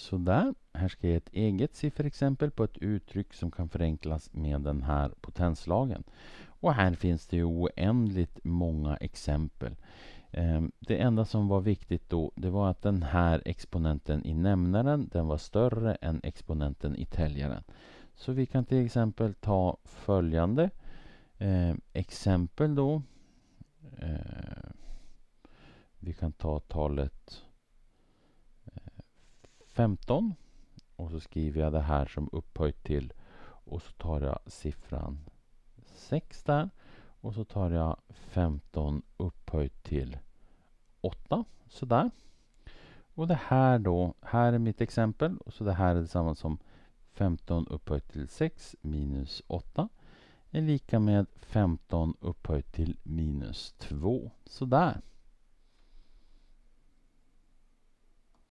Sådär, här ska jag ge ett eget sifferexempel på ett uttryck som kan förenklas med den här potenslagen. Och här finns det oändligt många exempel. Ehm, det enda som var viktigt då det var att den här exponenten i nämnaren den var större än exponenten i täljaren. Så vi kan till exempel ta följande ehm, exempel då. Ehm, vi kan ta talet 15 och så skriver jag det här som upphöjt till och så tar jag siffran 6 där och så tar jag 15 upphöjt till 8 sådär. Och det här då, här är mitt exempel och så det här är detsamma som 15 upphöjt till 6 minus 8 är lika med 15 upphöjt till minus 2. Sådär.